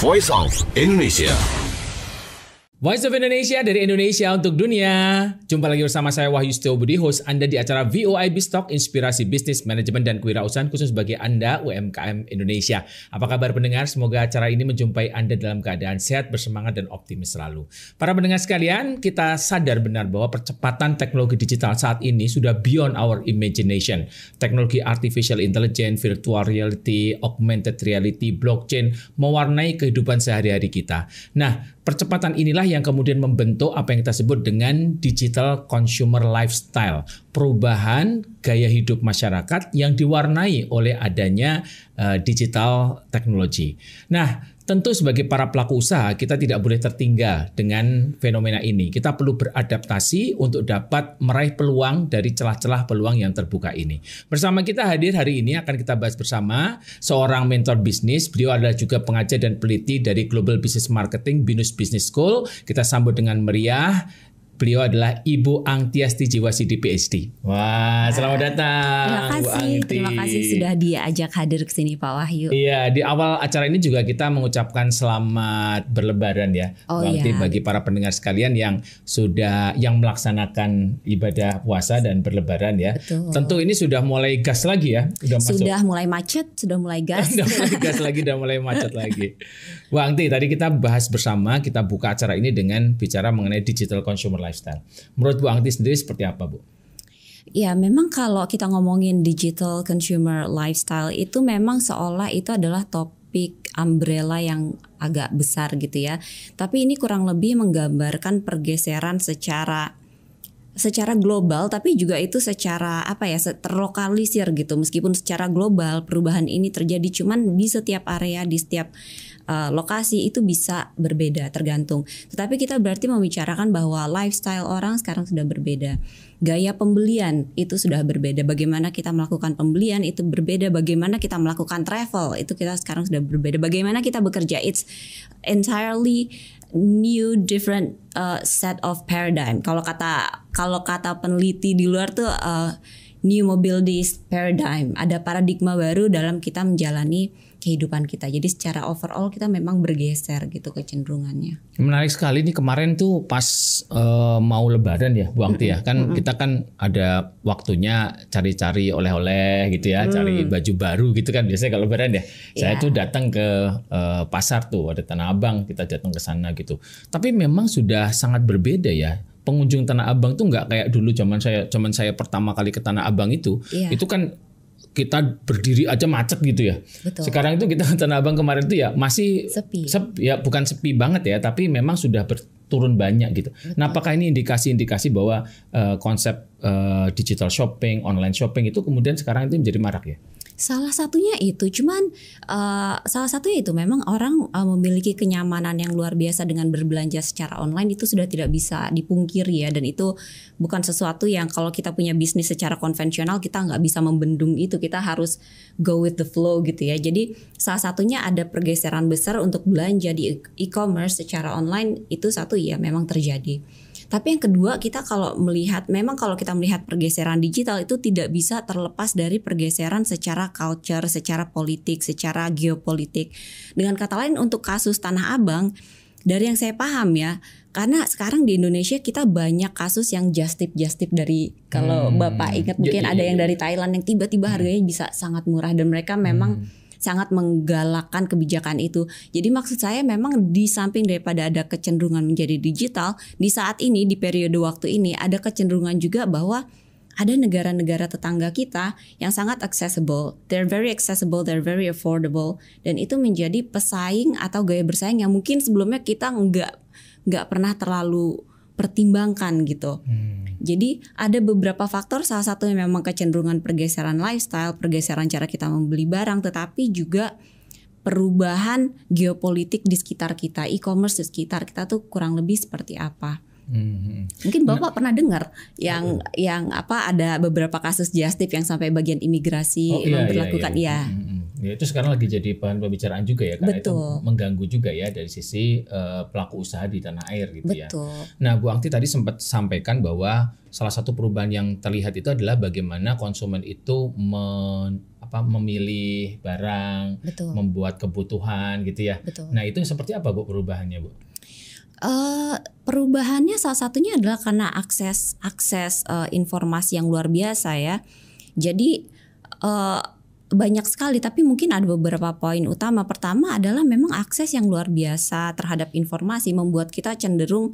Voice of Indonesia. Voice of Indonesia dari Indonesia untuk dunia. Jumpa lagi bersama saya Wahyu Setio Budi, host Anda di acara VOIB Stock Inspirasi Bisnis Manajemen dan Kewirausahaan khusus bagi Anda UMKM Indonesia. Apa kabar pendengar? Semoga acara ini menjumpai Anda dalam keadaan sehat, bersemangat dan optimis selalu. Para pendengar sekalian, kita sadar benar bahwa percepatan teknologi digital saat ini sudah beyond our imagination. Teknologi artificial intelligence, virtual reality, augmented reality, blockchain mewarnai kehidupan sehari-hari kita. Nah, Percepatan inilah yang kemudian membentuk apa yang kita sebut dengan digital consumer lifestyle, perubahan gaya hidup masyarakat yang diwarnai oleh adanya uh, digital technology. Nah, Tentu sebagai para pelaku usaha kita tidak boleh tertinggal dengan fenomena ini. Kita perlu beradaptasi untuk dapat meraih peluang dari celah-celah peluang yang terbuka ini. Bersama kita hadir hari ini akan kita bahas bersama seorang mentor bisnis. Beliau adalah juga pengajar dan peliti dari Global Business Marketing Binus Business School. Kita sambut dengan meriah Beliau adalah Ibu Jiwa Jiwasidi PhD. Wah, selamat datang. Terima kasih, terima kasih sudah diajak hadir ke sini Pak Wahyu. Iya, di awal acara ini juga kita mengucapkan selamat berlebaran ya. Oh, Berarti iya. bagi para pendengar sekalian yang sudah yang melaksanakan ibadah puasa dan berlebaran ya. Betul. Tentu ini sudah mulai gas lagi ya, sudah, sudah masuk. Sudah mulai macet, sudah mulai gas. sudah mulai gas lagi, sudah mulai macet lagi. Bu Angti, tadi kita bahas bersama, kita buka acara ini dengan bicara mengenai digital consumer lifestyle. Menurut Bu Angti sendiri seperti apa, Bu? Ya, memang kalau kita ngomongin digital consumer lifestyle itu memang seolah itu adalah topik umbrella yang agak besar gitu ya. Tapi ini kurang lebih menggambarkan pergeseran secara secara global tapi juga itu secara apa ya terlokalisir gitu meskipun secara global perubahan ini terjadi cuman di setiap area di setiap uh, lokasi itu bisa berbeda tergantung. Tetapi kita berarti membicarakan bahwa lifestyle orang sekarang sudah berbeda. Gaya pembelian itu sudah berbeda. Bagaimana kita melakukan pembelian itu berbeda. Bagaimana kita melakukan travel itu kita sekarang sudah berbeda. Bagaimana kita bekerja it's entirely new different uh, set of paradigm. Kalau kata kalau kata peneliti di luar tuh uh, new mobility paradigm. Ada paradigma baru dalam kita menjalani kehidupan kita. Jadi secara overall kita memang bergeser gitu kecenderungannya. Menarik sekali nih kemarin tuh pas uh, mau lebaran ya Bu Angti ya. Kan mm -hmm. kita kan ada waktunya cari-cari oleh-oleh gitu ya, mm. cari baju baru gitu kan biasanya kalau lebaran ya. Yeah. Saya iya. tuh datang ke uh, pasar tuh ada Tanah Abang, kita datang ke sana gitu. Tapi memang sudah sangat berbeda ya pengunjung Tanah Abang tuh nggak kayak dulu zaman saya zaman saya pertama kali ke Tanah Abang itu, yeah. itu kan kita berdiri aja macet gitu ya. Betul. Sekarang itu kita Tanah Abang kemarin itu ya masih sepi. Sep, ya bukan sepi banget ya, tapi memang sudah turun banyak gitu. Betul. Nah, apakah ini indikasi-indikasi bahwa uh, konsep uh, digital shopping, online shopping itu kemudian sekarang itu menjadi marak ya? Salah satunya itu, cuman uh, salah satunya itu memang orang uh, memiliki kenyamanan yang luar biasa dengan berbelanja secara online itu sudah tidak bisa dipungkiri ya dan itu bukan sesuatu yang kalau kita punya bisnis secara konvensional kita nggak bisa membendung itu kita harus go with the flow gitu ya. Jadi salah satunya ada pergeseran besar untuk belanja di e-commerce secara online itu satu ya memang terjadi. Tapi yang kedua kita kalau melihat memang kalau kita melihat pergeseran digital itu tidak bisa terlepas dari pergeseran secara culture, secara politik, secara geopolitik. Dengan kata lain untuk kasus Tanah Abang dari yang saya paham ya, karena sekarang di Indonesia kita banyak kasus yang justip justip dari kalau hmm. bapak ingat mungkin ya. ada yang iya, iya. dari Thailand yang tiba-tiba hmm. harganya bisa sangat murah dan mereka memang hmm sangat menggalakkan kebijakan itu. Jadi maksud saya memang di samping daripada ada kecenderungan menjadi digital, di saat ini di periode waktu ini ada kecenderungan juga bahwa ada negara-negara tetangga kita yang sangat accessible. They're very accessible, they're very affordable, dan itu menjadi pesaing atau gaya bersaing yang mungkin sebelumnya kita nggak nggak pernah terlalu pertimbangkan gitu. Hmm. Jadi ada beberapa faktor salah satunya memang kecenderungan pergeseran lifestyle, pergeseran cara kita membeli barang tetapi juga perubahan geopolitik di sekitar kita, e-commerce di sekitar kita tuh kurang lebih seperti apa. Hmm. Mungkin Bapak nah, pernah dengar yang uh, yang apa ada beberapa kasus justip yang sampai bagian imigrasi oh, iya, iya memperlakukan iya, iya. ya. Hmm Ya, itu sekarang lagi jadi bahan pembicaraan juga ya karena Betul. itu mengganggu juga ya dari sisi uh, pelaku usaha di tanah air gitu ya. Betul. ya. Nah, Bu Angti tadi sempat sampaikan bahwa salah satu perubahan yang terlihat itu adalah bagaimana konsumen itu men, apa memilih barang, Betul. membuat kebutuhan gitu ya. Betul. Nah, itu seperti apa Bu perubahannya, Bu? Uh, perubahannya salah satunya adalah karena akses akses uh, informasi yang luar biasa ya. Jadi uh, banyak sekali tapi mungkin ada beberapa poin utama. Pertama adalah memang akses yang luar biasa terhadap informasi membuat kita cenderung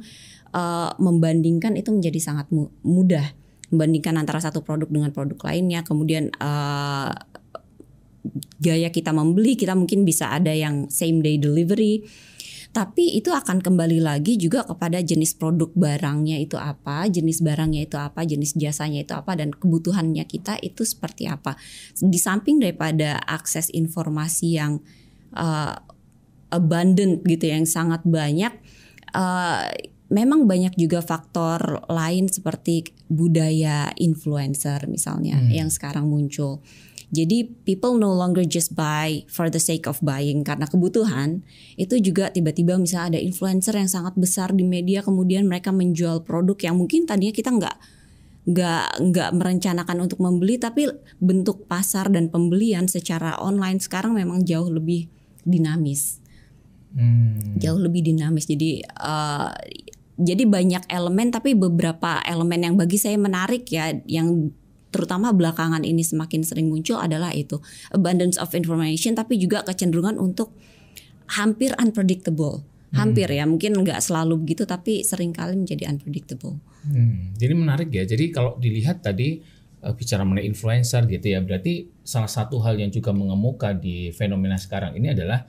uh, membandingkan itu menjadi sangat mudah membandingkan antara satu produk dengan produk lainnya. Kemudian uh, gaya kita membeli kita mungkin bisa ada yang same day delivery tapi itu akan kembali lagi juga kepada jenis produk barangnya itu apa, jenis barangnya itu apa, jenis jasanya itu apa dan kebutuhannya kita itu seperti apa. Di samping daripada akses informasi yang uh, abundant gitu ya, yang sangat banyak uh, memang banyak juga faktor lain seperti budaya influencer misalnya hmm. yang sekarang muncul. Jadi people no longer just buy for the sake of buying karena kebutuhan. Itu juga tiba-tiba misalnya ada influencer yang sangat besar di media kemudian mereka menjual produk yang mungkin tadinya kita nggak nggak nggak merencanakan untuk membeli tapi bentuk pasar dan pembelian secara online sekarang memang jauh lebih dinamis. Hmm. Jauh lebih dinamis. Jadi uh, jadi banyak elemen tapi beberapa elemen yang bagi saya menarik ya yang terutama belakangan ini semakin sering muncul adalah itu abundance of information tapi juga kecenderungan untuk hampir unpredictable hampir hmm. ya mungkin nggak selalu begitu tapi seringkali menjadi unpredictable hmm. jadi menarik ya jadi kalau dilihat tadi eh, bicara mengenai influencer gitu ya berarti salah satu hal yang juga mengemuka di fenomena sekarang ini adalah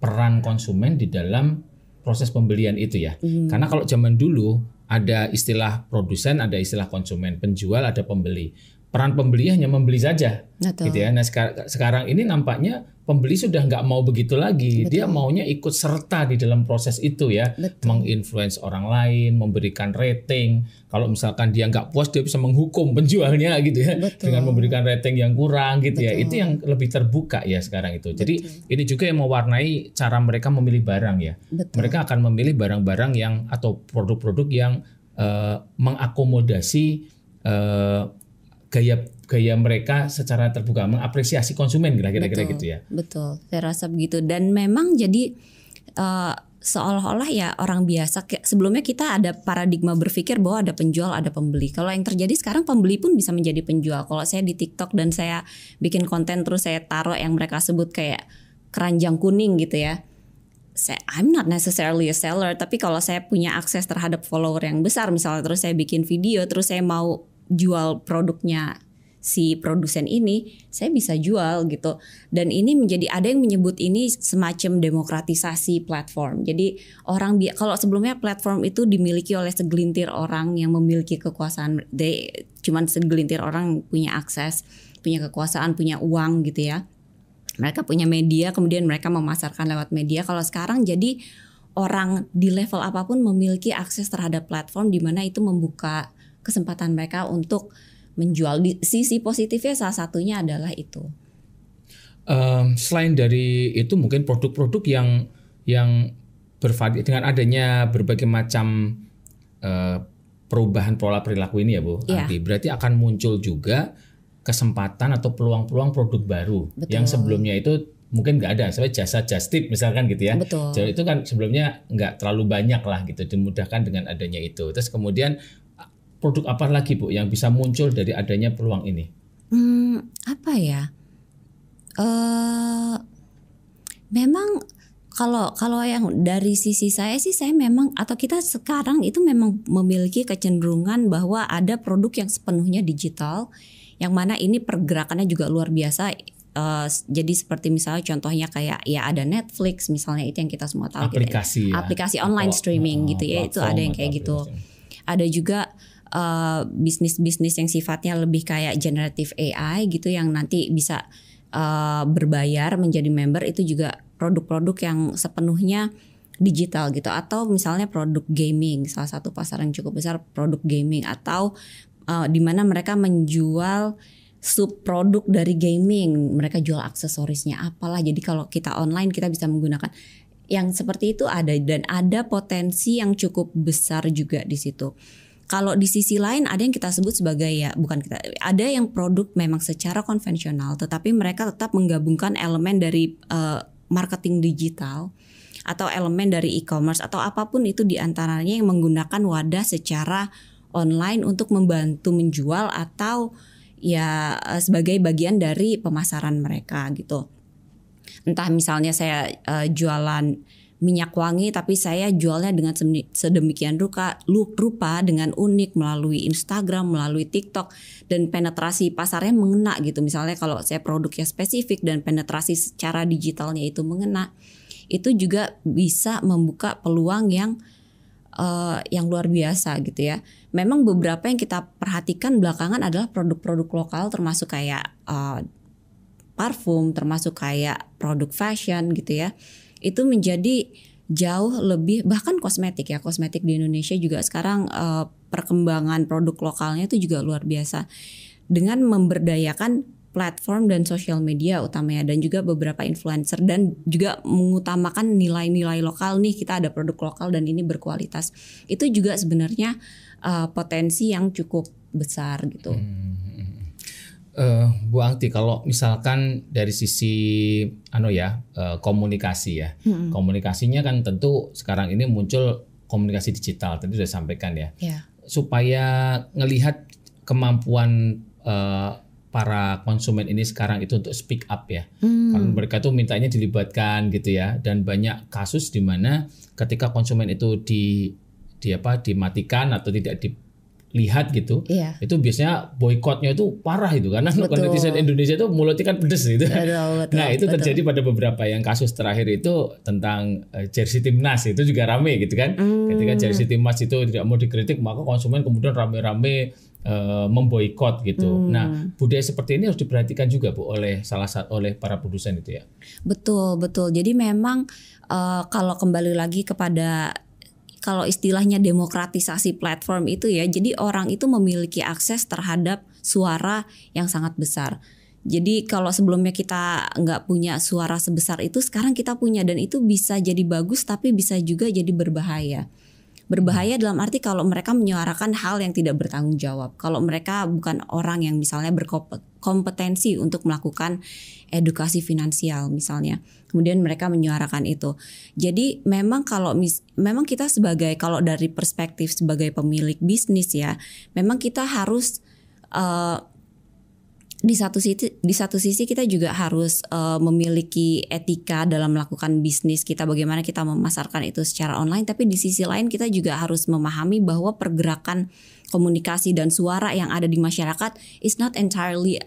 peran konsumen di dalam proses pembelian itu ya. Hmm. Karena kalau zaman dulu ada istilah produsen, ada istilah konsumen, penjual, ada pembeli. Peran pembeli hanya membeli saja, gitu ya. Nah sekarang ini nampaknya pembeli sudah nggak mau begitu lagi. Betul. Dia maunya ikut serta di dalam proses itu ya, menginfluence orang lain, memberikan rating. Kalau misalkan dia nggak puas, dia bisa menghukum penjualnya gitu ya, Betul. dengan memberikan rating yang kurang gitu ya. Betul. ya. Itu yang lebih terbuka ya sekarang itu. Jadi Betul. ini juga yang mewarnai cara mereka memilih barang ya. Betul. Mereka akan memilih barang-barang yang atau produk-produk yang uh, mengakomodasi uh, gaya gaya mereka secara terbuka mengapresiasi konsumen kira-kira gitu ya. Betul, saya rasa begitu dan memang jadi uh, seolah-olah ya orang biasa sebelumnya kita ada paradigma berpikir bahwa ada penjual ada pembeli kalau yang terjadi sekarang pembeli pun bisa menjadi penjual kalau saya di TikTok dan saya bikin konten terus saya taruh yang mereka sebut kayak keranjang kuning gitu ya saya I'm not necessarily a seller tapi kalau saya punya akses terhadap follower yang besar misalnya terus saya bikin video terus saya mau jual produknya si produsen ini, saya bisa jual gitu. Dan ini menjadi ada yang menyebut ini semacam demokratisasi platform. Jadi orang kalau sebelumnya platform itu dimiliki oleh segelintir orang yang memiliki kekuasaan, they, cuman segelintir orang punya akses, punya kekuasaan, punya uang gitu ya. Mereka punya media, kemudian mereka memasarkan lewat media. Kalau sekarang jadi orang di level apapun memiliki akses terhadap platform di mana itu membuka kesempatan mereka untuk menjual di sisi positifnya salah satunya adalah itu um, selain dari itu mungkin produk-produk yang yang bervari dengan adanya berbagai macam uh, perubahan pola perilaku ini ya Bu yeah. berarti akan muncul juga kesempatan atau peluang-peluang produk baru Betul. yang sebelumnya itu mungkin nggak ada seperti jasa tip misalkan gitu ya Betul. Jadi itu kan sebelumnya nggak terlalu banyak lah gitu dimudahkan dengan adanya itu terus kemudian produk apa lagi Bu yang bisa muncul dari adanya peluang ini? Hmm, apa ya? Uh, memang kalau kalau yang dari sisi saya sih saya memang atau kita sekarang itu memang memiliki kecenderungan bahwa ada produk yang sepenuhnya digital yang mana ini pergerakannya juga luar biasa Uh, jadi seperti misalnya contohnya kayak ya ada Netflix misalnya itu yang kita semua tahu aplikasi gitu ya. aplikasi online atau, streaming uh, gitu ya itu ada yang kayak gitu ada juga bisnis eh, bisnis-bisnis yang sifatnya lebih kayak generative AI gitu yang nanti bisa uh, berbayar menjadi member itu juga produk-produk yang sepenuhnya digital gitu atau misalnya produk gaming salah satu pasar yang cukup besar produk gaming atau uh, di mana mereka menjual sub produk dari gaming mereka jual aksesorisnya apalah jadi kalau kita online kita bisa menggunakan yang seperti itu ada dan ada potensi yang cukup besar juga di situ kalau di sisi lain ada yang kita sebut sebagai ya bukan kita ada yang produk memang secara konvensional tetapi mereka tetap menggabungkan elemen dari uh, marketing digital atau elemen dari e-commerce atau apapun itu diantaranya yang menggunakan wadah secara online untuk membantu menjual atau ya eh, sebagai bagian dari pemasaran mereka gitu. Entah misalnya saya uh, jualan minyak wangi tapi saya jualnya dengan sedemikian rupa, rupa dengan unik melalui Instagram, melalui TikTok dan penetrasi pasarnya mengena gitu. Misalnya kalau saya produknya spesifik dan penetrasi secara digitalnya itu mengena, itu juga bisa membuka peluang yang uh, yang luar biasa gitu ya. Memang beberapa yang kita perhatikan belakangan adalah produk-produk lokal termasuk kayak uh, parfum, termasuk kayak produk fashion gitu ya itu menjadi jauh lebih bahkan kosmetik ya kosmetik di Indonesia juga sekarang uh, perkembangan produk lokalnya itu juga luar biasa dengan memberdayakan platform dan sosial media utamanya dan juga beberapa influencer dan juga mengutamakan nilai-nilai lokal nih kita ada produk lokal dan ini berkualitas itu juga sebenarnya uh, potensi yang cukup besar gitu. Hmm. Uh, Bu Angti, kalau misalkan dari sisi ano ya uh, komunikasi ya, hmm. komunikasinya kan tentu sekarang ini muncul komunikasi digital, tadi sudah sampaikan ya, yeah. supaya ngelihat kemampuan uh, para konsumen ini sekarang itu untuk speak up ya, hmm. kalau mereka tuh mintanya dilibatkan gitu ya, dan banyak kasus di mana ketika konsumen itu di di apa dimatikan atau tidak di lihat gitu, iya. itu biasanya boykotnya itu parah itu karena betul. netizen Indonesia itu mulutnya kan pedes gitu. Betul, betul, nah itu betul. terjadi pada beberapa yang kasus terakhir itu tentang eh, jersey timnas itu juga rame gitu kan. Mm. Ketika jersey timnas itu tidak mau dikritik maka konsumen kemudian rame-rame e, eh, memboikot gitu. mm. Nah, budaya seperti ini harus diperhatikan juga Bu oleh salah satu oleh para produsen itu ya. Betul, betul. Jadi memang uh, kalau kembali lagi kepada kalau istilahnya demokratisasi platform itu ya, jadi orang itu memiliki akses terhadap suara yang sangat besar. Jadi kalau sebelumnya kita nggak punya suara sebesar itu, sekarang kita punya dan itu bisa jadi bagus tapi bisa juga jadi berbahaya. Berbahaya dalam arti kalau mereka menyuarakan hal yang tidak bertanggung jawab. Kalau mereka bukan orang yang misalnya berkompetensi untuk melakukan edukasi finansial misalnya. Kemudian mereka menyuarakan itu. Jadi memang kalau mis memang kita sebagai kalau dari perspektif sebagai pemilik bisnis ya, memang kita harus uh, di satu sisi di satu sisi kita juga harus uh, memiliki etika dalam melakukan bisnis kita bagaimana kita memasarkan itu secara online tapi di sisi lain kita juga harus memahami bahwa pergerakan komunikasi dan suara yang ada di masyarakat is not entirely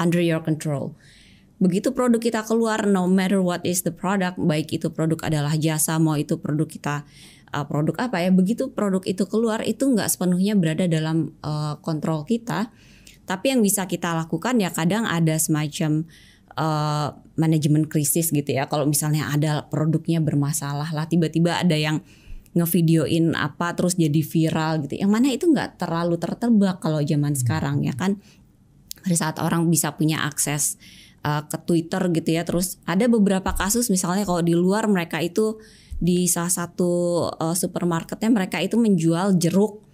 under your control. Begitu produk kita keluar no matter what is the product baik itu produk adalah jasa mau itu produk kita uh, produk apa ya begitu produk itu keluar itu nggak sepenuhnya berada dalam uh, kontrol kita tapi yang bisa kita lakukan ya kadang ada semacam uh, manajemen krisis gitu ya. Kalau misalnya ada produknya bermasalah lah, tiba-tiba ada yang ngevideoin apa terus jadi viral gitu. Yang mana itu nggak terlalu tertebak kalau zaman sekarang ya kan. Pada saat orang bisa punya akses uh, ke Twitter gitu ya. Terus ada beberapa kasus misalnya kalau di luar mereka itu di salah satu uh, supermarketnya mereka itu menjual jeruk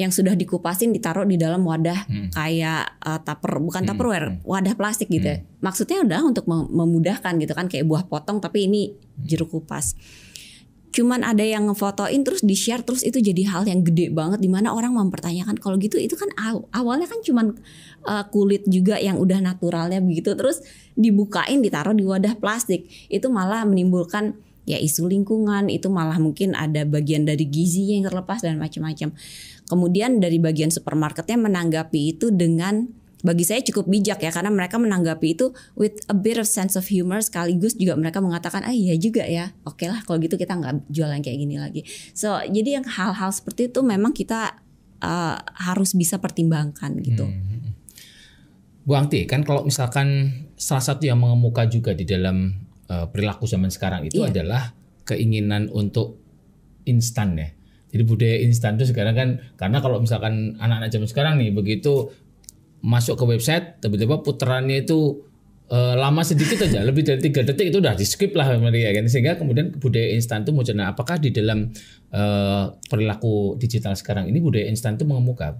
yang sudah dikupasin ditaruh di dalam wadah hmm. kayak uh, tupper bukan hmm. tupperware hmm. wadah plastik gitu ya. hmm. ya. maksudnya udah untuk memudahkan gitu kan kayak buah potong tapi ini hmm. jeruk kupas cuman ada yang ngefotoin terus di share terus itu jadi hal yang gede banget dimana orang mempertanyakan kalau gitu itu kan awalnya kan cuman uh, kulit juga yang udah naturalnya begitu terus dibukain ditaruh di wadah plastik itu malah menimbulkan ya isu lingkungan itu malah mungkin ada bagian dari gizi yang terlepas dan macam-macam Kemudian dari bagian supermarketnya menanggapi itu dengan bagi saya cukup bijak ya karena mereka menanggapi itu with a bit of sense of humor sekaligus juga mereka mengatakan ah iya juga ya oke okay lah kalau gitu kita nggak jualan kayak gini lagi so jadi yang hal-hal seperti itu memang kita uh, harus bisa pertimbangkan gitu hmm, hmm, hmm. Bu Angti kan kalau misalkan salah satu yang mengemuka juga di dalam uh, perilaku zaman sekarang itu iya. adalah keinginan untuk instan ya jadi budaya instan itu sekarang kan karena kalau misalkan anak-anak zaman sekarang nih begitu masuk ke website tiba-tiba puterannya itu e, lama sedikit aja lebih dari tiga detik itu udah di skip lah mereka kan sehingga kemudian budaya instan itu muncul. Nah, apakah di dalam e, perilaku digital sekarang ini budaya instan itu mengemuka?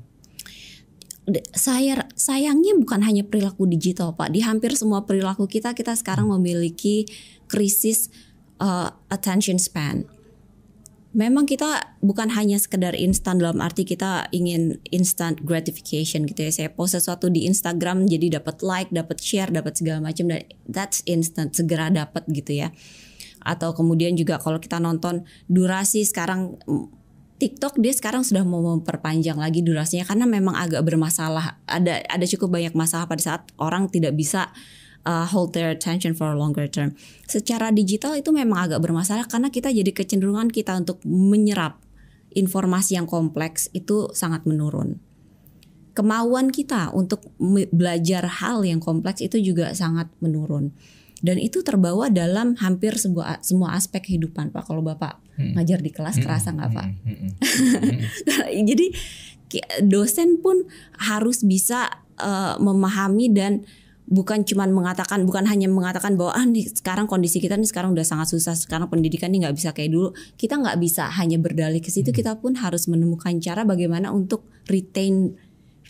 Saya sayangnya bukan hanya perilaku digital Pak di hampir semua perilaku kita kita sekarang hmm. memiliki krisis uh, attention span memang kita bukan hanya sekedar instan dalam arti kita ingin instant gratification gitu ya. Saya post sesuatu di Instagram jadi dapat like, dapat share, dapat segala macam dan that's instant segera dapat gitu ya. Atau kemudian juga kalau kita nonton durasi sekarang TikTok dia sekarang sudah mau memperpanjang lagi durasinya karena memang agak bermasalah. Ada ada cukup banyak masalah pada saat orang tidak bisa uh, hold their attention for a longer term. Secara digital itu memang agak bermasalah karena kita jadi kecenderungan kita untuk menyerap informasi yang kompleks itu sangat menurun. Kemauan kita untuk belajar hal yang kompleks itu juga sangat menurun. Dan itu terbawa dalam hampir sebuah semua aspek kehidupan Pak. Kalau Bapak hmm. ngajar di kelas hmm. kerasa nggak Pak? Hmm. hmm. Jadi dosen pun harus bisa uh, memahami dan bukan cuman mengatakan bukan hanya mengatakan bahwa ah nih sekarang kondisi kita nih sekarang udah sangat susah sekarang pendidikan nih nggak bisa kayak dulu kita nggak bisa hanya berdalih ke situ hmm. kita pun harus menemukan cara bagaimana untuk retain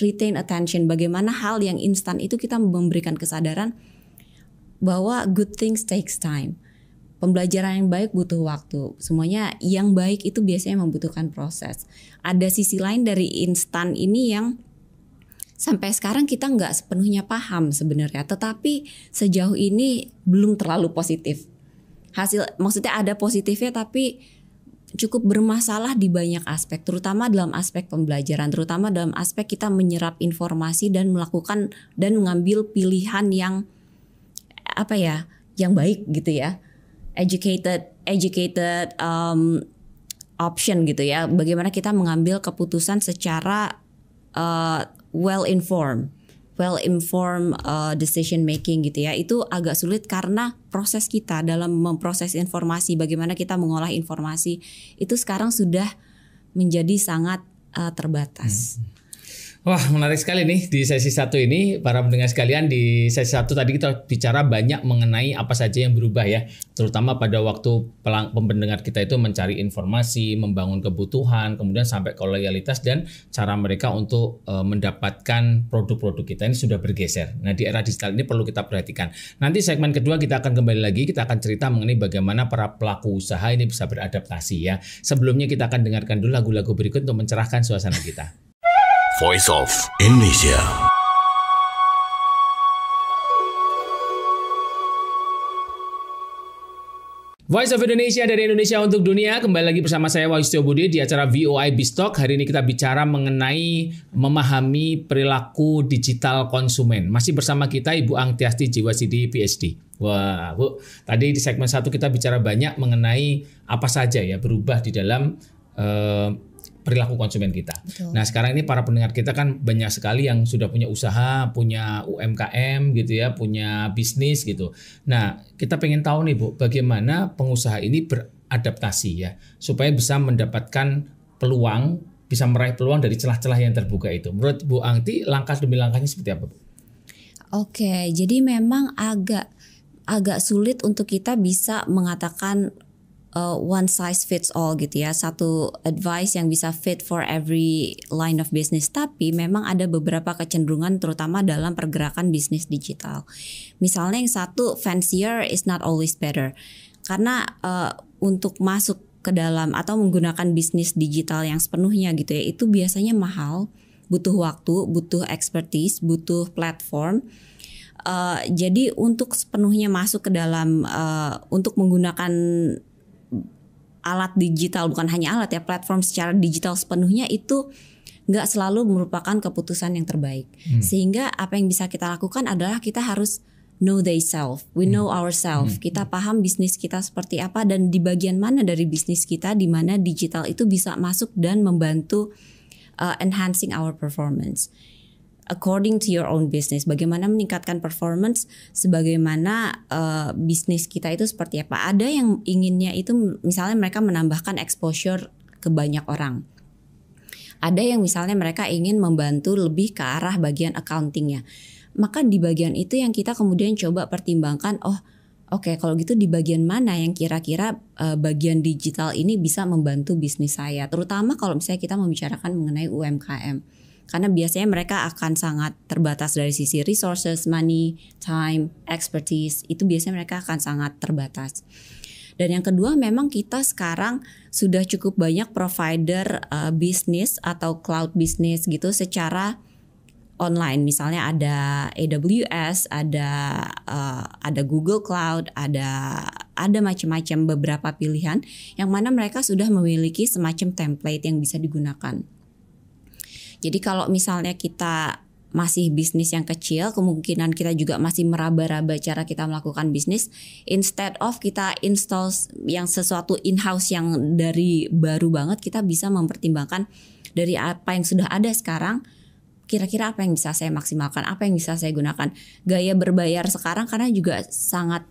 retain attention bagaimana hal yang instan itu kita memberikan kesadaran bahwa good things takes time pembelajaran yang baik butuh waktu. Semuanya yang baik itu biasanya membutuhkan proses. Ada sisi lain dari instan ini yang sampai sekarang kita nggak sepenuhnya paham sebenarnya, tetapi sejauh ini belum terlalu positif. Hasil maksudnya ada positifnya tapi cukup bermasalah di banyak aspek, terutama dalam aspek pembelajaran, terutama dalam aspek kita menyerap informasi dan melakukan dan mengambil pilihan yang apa ya, yang baik gitu ya, educated, educated um, option gitu ya. Bagaimana kita mengambil keputusan secara uh, well informed well informed uh, decision making gitu ya itu agak sulit karena proses kita dalam memproses informasi bagaimana kita mengolah informasi itu sekarang sudah menjadi sangat uh, terbatas. Hmm. Wah menarik sekali nih di sesi satu ini para pendengar sekalian di sesi satu tadi kita bicara banyak mengenai apa saja yang berubah ya terutama pada waktu pelang, pembendengar kita itu mencari informasi membangun kebutuhan kemudian sampai ke loyalitas dan cara mereka untuk e, mendapatkan produk-produk kita ini sudah bergeser. Nah di era digital ini perlu kita perhatikan. Nanti segmen kedua kita akan kembali lagi kita akan cerita mengenai bagaimana para pelaku usaha ini bisa beradaptasi ya. Sebelumnya kita akan dengarkan dulu lagu-lagu berikut untuk mencerahkan suasana kita. Voice of Indonesia. Voice of Indonesia dari Indonesia untuk dunia kembali lagi bersama saya Wahyu Budi di acara VOI Bistok. Hari ini kita bicara mengenai memahami perilaku digital konsumen. Masih bersama kita Ibu Angtiasti Jiwasidi PhD. Wah, Bu, tadi di segmen satu kita bicara banyak mengenai apa saja ya berubah di dalam eh, perilaku konsumen kita. Betul. Nah sekarang ini para pendengar kita kan banyak sekali yang sudah punya usaha, punya UMKM gitu ya, punya bisnis gitu. Nah kita pengen tahu nih Bu, bagaimana pengusaha ini beradaptasi ya supaya bisa mendapatkan peluang, bisa meraih peluang dari celah-celah yang terbuka itu. Menurut Bu Angti, langkah demi langkahnya seperti apa Bu? Oke, jadi memang agak agak sulit untuk kita bisa mengatakan uh, one size fits all gitu ya satu advice yang bisa fit for every line of business tapi memang ada beberapa kecenderungan terutama dalam pergerakan bisnis digital misalnya yang satu fancier is not always better karena uh, untuk masuk ke dalam atau menggunakan bisnis digital yang sepenuhnya gitu ya itu biasanya mahal butuh waktu butuh expertise butuh platform Uh, jadi untuk sepenuhnya masuk ke dalam uh, untuk menggunakan alat digital bukan hanya alat ya platform secara digital sepenuhnya itu nggak selalu merupakan keputusan yang terbaik hmm. sehingga apa yang bisa kita lakukan adalah kita harus know self we hmm. know hmm. ourselves. Hmm. Kita paham bisnis kita seperti apa dan di bagian mana dari bisnis kita di mana digital itu bisa masuk dan membantu uh, enhancing our performance according to your own business. Bagaimana meningkatkan performance, sebagaimana uh, bisnis kita itu seperti apa. Ada yang inginnya itu misalnya mereka menambahkan exposure ke banyak orang. Ada yang misalnya mereka ingin membantu lebih ke arah bagian accountingnya. Maka di bagian itu yang kita kemudian coba pertimbangkan, oh oke okay, kalau gitu di bagian mana yang kira-kira uh, bagian digital ini bisa membantu bisnis saya. Terutama kalau misalnya kita membicarakan mengenai UMKM karena biasanya mereka akan sangat terbatas dari sisi resources, money, time, expertise. Itu biasanya mereka akan sangat terbatas. Dan yang kedua memang kita sekarang sudah cukup banyak provider uh, bisnis atau cloud bisnis gitu secara online. Misalnya ada AWS, ada uh, ada Google Cloud, ada ada macam-macam beberapa pilihan yang mana mereka sudah memiliki semacam template yang bisa digunakan. Jadi kalau misalnya kita masih bisnis yang kecil, kemungkinan kita juga masih meraba-raba cara kita melakukan bisnis. Instead of kita install yang sesuatu in-house yang dari baru banget, kita bisa mempertimbangkan dari apa yang sudah ada sekarang, kira-kira apa yang bisa saya maksimalkan, apa yang bisa saya gunakan. Gaya berbayar sekarang karena juga sangat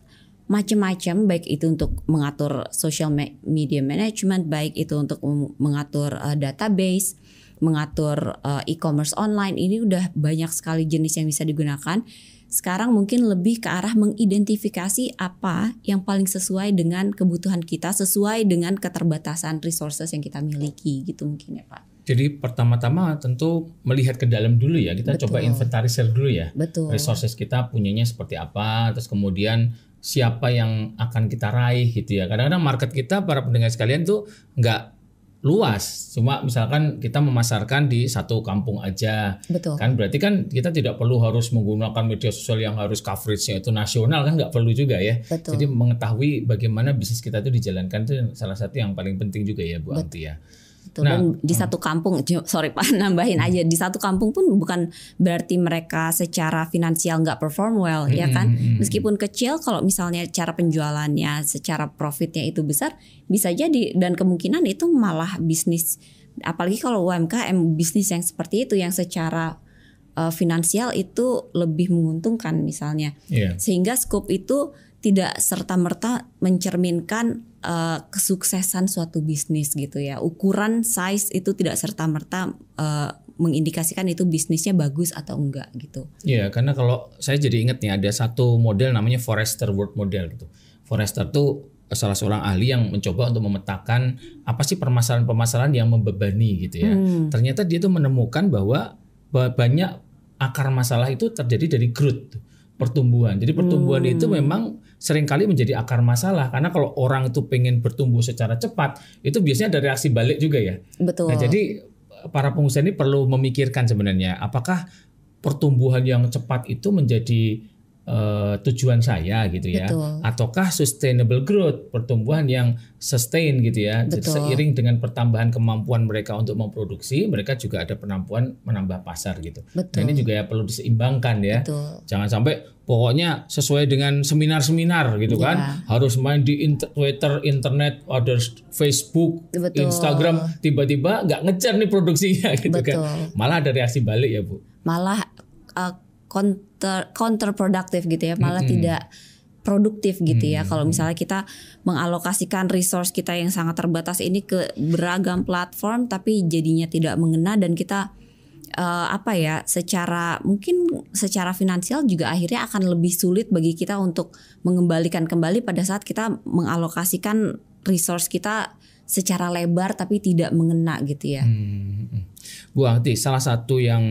macam-macam baik itu untuk mengatur social media management, baik itu untuk mengatur eh, database mengatur uh, e-commerce online ini udah banyak sekali jenis yang bisa digunakan. Sekarang mungkin lebih ke arah mengidentifikasi apa yang paling sesuai dengan kebutuhan kita, sesuai dengan keterbatasan resources yang kita miliki gitu mungkin ya Pak. Jadi pertama-tama tentu melihat ke dalam dulu ya. Kita Betul. coba inventarisir dulu ya. Betul. Resources kita punyanya seperti apa, terus kemudian siapa yang akan kita raih gitu ya. Kadang-kadang market kita para pendengar sekalian tuh nggak luas. Cuma misalkan kita memasarkan di satu kampung aja. Betul. Kan berarti kan kita tidak perlu harus menggunakan media sosial yang harus coveragenya itu nasional kan nggak perlu juga ya. Betul. Jadi mengetahui bagaimana bisnis kita itu dijalankan itu salah satu yang paling penting juga ya Bu Bet Anti ya gitu nah, dan di satu kampung sorry pak nambahin aja di satu kampung pun bukan berarti mereka secara finansial nggak perform well ya kan meskipun kecil kalau misalnya cara penjualannya secara profitnya itu besar bisa jadi dan kemungkinan itu malah bisnis apalagi kalau UMKM bisnis yang seperti itu yang secara uh, finansial itu lebih menguntungkan misalnya yeah. sehingga scope itu tidak serta-merta mencerminkan uh, kesuksesan suatu bisnis gitu ya. Ukuran size itu tidak serta-merta uh, mengindikasikan itu bisnisnya bagus atau enggak gitu. Iya, karena kalau saya jadi ingat nih ada satu model namanya Forrester World Model gitu. Forrester tuh salah seorang ahli yang mencoba untuk memetakan apa sih permasalahan-permasalahan yang membebani gitu ya. Hmm. Ternyata dia tuh menemukan bahwa banyak akar masalah itu terjadi dari growth pertumbuhan. Jadi pertumbuhan hmm. itu memang seringkali menjadi akar masalah karena kalau orang itu pengen bertumbuh secara cepat itu biasanya ada reaksi balik juga ya. Betul. Nah, jadi para pengusaha ini perlu memikirkan sebenarnya apakah pertumbuhan yang cepat itu menjadi uh, tujuan saya gitu ya Betul. ataukah sustainable growth pertumbuhan yang sustain gitu ya Betul. seiring dengan pertambahan kemampuan mereka untuk memproduksi mereka juga ada penampuan menambah pasar gitu nah, Betul. ini juga ya perlu diseimbangkan ya Betul. jangan sampai pokoknya sesuai dengan seminar-seminar gitu ya. kan harus main di inter Twitter internet ada Facebook Betul. Instagram tiba-tiba nggak ngejar nih produksinya gitu kan. Betul. kan malah ada reaksi balik ya bu malah uh, counter counterproductive gitu ya, malah mm -hmm. tidak produktif gitu ya. Kalau misalnya kita mengalokasikan resource kita yang sangat terbatas ini ke beragam platform tapi jadinya tidak mengena dan kita uh, apa ya, secara mungkin secara finansial juga akhirnya akan lebih sulit bagi kita untuk mengembalikan kembali pada saat kita mengalokasikan resource kita secara lebar tapi tidak mengena gitu ya. Hmm. Gue hmm, hmm. ngerti salah satu yang